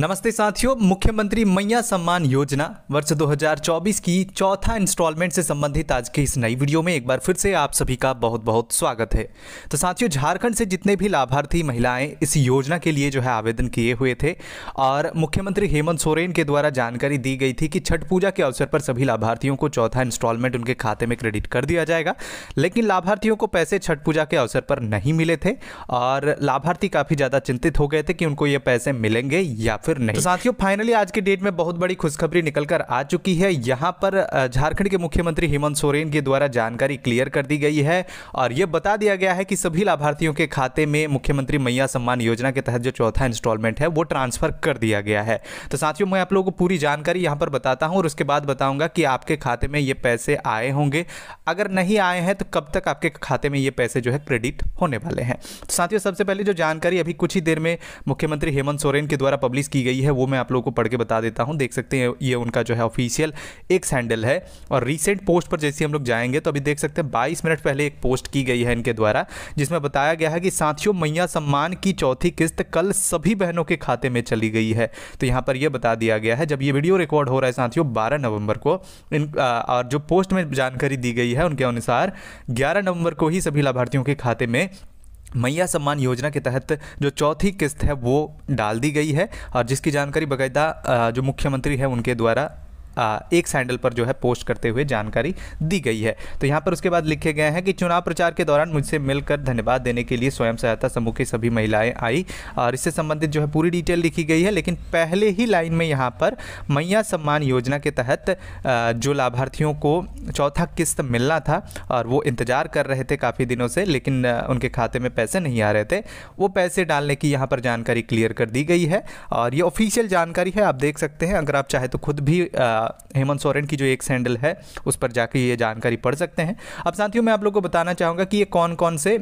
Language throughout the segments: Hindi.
नमस्ते साथियों मुख्यमंत्री मैया सम्मान योजना वर्ष 2024 की चौथा इंस्टॉलमेंट से संबंधित आज की इस नई वीडियो में एक बार फिर से आप सभी का बहुत बहुत स्वागत है तो साथियों झारखंड से जितने भी लाभार्थी महिलाएं इस योजना के लिए जो है आवेदन किए हुए थे और मुख्यमंत्री हेमंत सोरेन के द्वारा जानकारी दी गई थी कि छठ पूजा के अवसर पर सभी लाभार्थियों को चौथा इंस्टॉलमेंट उनके खाते में क्रेडिट कर दिया जाएगा लेकिन लाभार्थियों को पैसे छठ पूजा के अवसर पर नहीं मिले थे और लाभार्थी काफ़ी ज़्यादा चिंतित हो गए थे कि उनको ये पैसे मिलेंगे या फिर नहीं तो साथियों फाइनली आज की डेट में बहुत बड़ी खुशखबरी निकलकर आ चुकी है यहाँ पर झारखंड के मुख्यमंत्री हेमंत सोरेन के द्वारा जानकारी क्लियर कर दी गई है और ये बता दिया गया है कि सभी लाभार्थियों के खाते में मुख्यमंत्री मैया सम्मान योजना के तहत जो चौथा इंस्टॉलमेंट है वो ट्रांसफर कर दिया गया है तो साथियों मैं आप लोगों को पूरी जानकारी यहाँ पर बताता हूँ और उसके बाद बताऊंगा कि आपके खाते में ये पैसे आए होंगे अगर नहीं आए हैं तो कब तक आपके खाते में ये पैसे जो है क्रेडिट होने वाले हैं तो साथियों सबसे पहले जो जानकारी अभी कुछ ही देर में मुख्यमंत्री हेमंत सोरेन के द्वारा पब्लिश की गई है वो मैं आप लोगों को पढ़ के बता देता हूँ देख सकते हैं ये उनका जो है ऑफिशियल एक सैंडल है और रिसेंट पोस्ट पर जैसे हम लोग जाएंगे तो अभी देख सकते हैं बाईस मिनट पहले एक पोस्ट की गई है इनके द्वारा जिसमें बताया गया है कि साथियों मैया सम्मान की चौथी किस्त कल सभी बहनों के खाते में चली गई है तो यहाँ पर यह बता दिया गया है जब ये वीडियो रिकॉर्ड हो रहा है साथियों बारह नवंबर को इन और जो पोस्ट में जानकारी दी गई है उनके अनुसार ग्यारह नवंबर को ही सभी लाभार्थियों के खाते में मैया सम्मान योजना के तहत जो चौथी किस्त है वो डाल दी गई है और जिसकी जानकारी बकायदा जो मुख्यमंत्री है उनके द्वारा एक सैंडल पर जो है पोस्ट करते हुए जानकारी दी गई है तो यहाँ पर उसके बाद लिखे गए हैं कि चुनाव प्रचार के दौरान मुझसे मिलकर धन्यवाद देने के लिए स्वयं सहायता समूह की सभी महिलाएं आई और इससे संबंधित जो है पूरी डिटेल लिखी गई है लेकिन पहले ही लाइन में यहाँ पर मैया सम्मान योजना के तहत जो लाभार्थियों को चौथा किस्त मिलना था और वो इंतज़ार कर रहे थे काफ़ी दिनों से लेकिन उनके खाते में पैसे नहीं आ रहे थे वो पैसे डालने की यहाँ पर जानकारी क्लियर कर दी गई है और ये ऑफिशियल जानकारी है आप देख सकते हैं अगर आप चाहे तो खुद भी हेमंत सोरेन की जो एक सैंडल है उस पर जाकर ये जानकारी पढ़ सकते हैं अब साथियों मैं आप लोग को बताना चाहूँगा कि ये कौन कौन से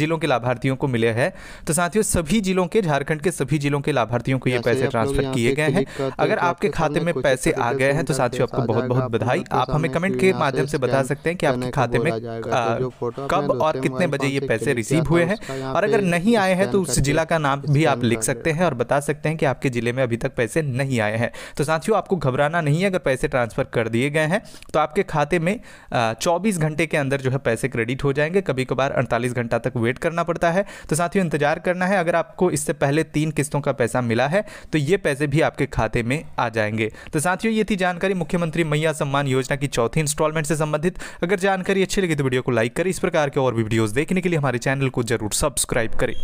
जिलों के लाभार्थियों को मिले हैं तो साथियों सभी जिलों के झारखंड के सभी जिलों के लाभार्थियों को ये पैसे ट्रांसफर किए गए हैं अगर तो आपके खाते में पैसे आ गए हैं तो साथियों आपको बहुत बहुत बधाई तो आप हमें कमेंट के माध्यम से बता सकते हैं कि आपके खाते में तो कब और कितने बजे ये पैसे रिसीव हुए हैं और अगर नहीं आए हैं तो उस जिला का नाम भी आप लिख सकते हैं और बता सकते हैं कि आपके जिले में अभी तक पैसे नहीं आए हैं तो साथियों आपको घबराना नहीं है अगर पैसे ट्रांसफ़र कर दिए गए हैं तो आपके खाते में चौबीस घंटे के अंदर जो है पैसे क्रेडिट हो जाएंगे कभी कभार अड़तालीस घंटा तक वेट करना पड़ता है तो साथियों इंतजार करना है अगर आपको इससे पहले तीन किस्तों का पैसा मिला है तो ये पैसे भी आपके खाते में आ जाएंगे तो साथियों ये थी जानकारी मुख्यमंत्री मैया सम्मान योजना की चौथी इंस्टॉलमेंट से संबंधित अगर जानकारी अच्छी लगी तो वीडियो को लाइक करें इस प्रकार के और भी वीडियोज़ देखने के लिए हमारे चैनल को जरूर सब्सक्राइब करें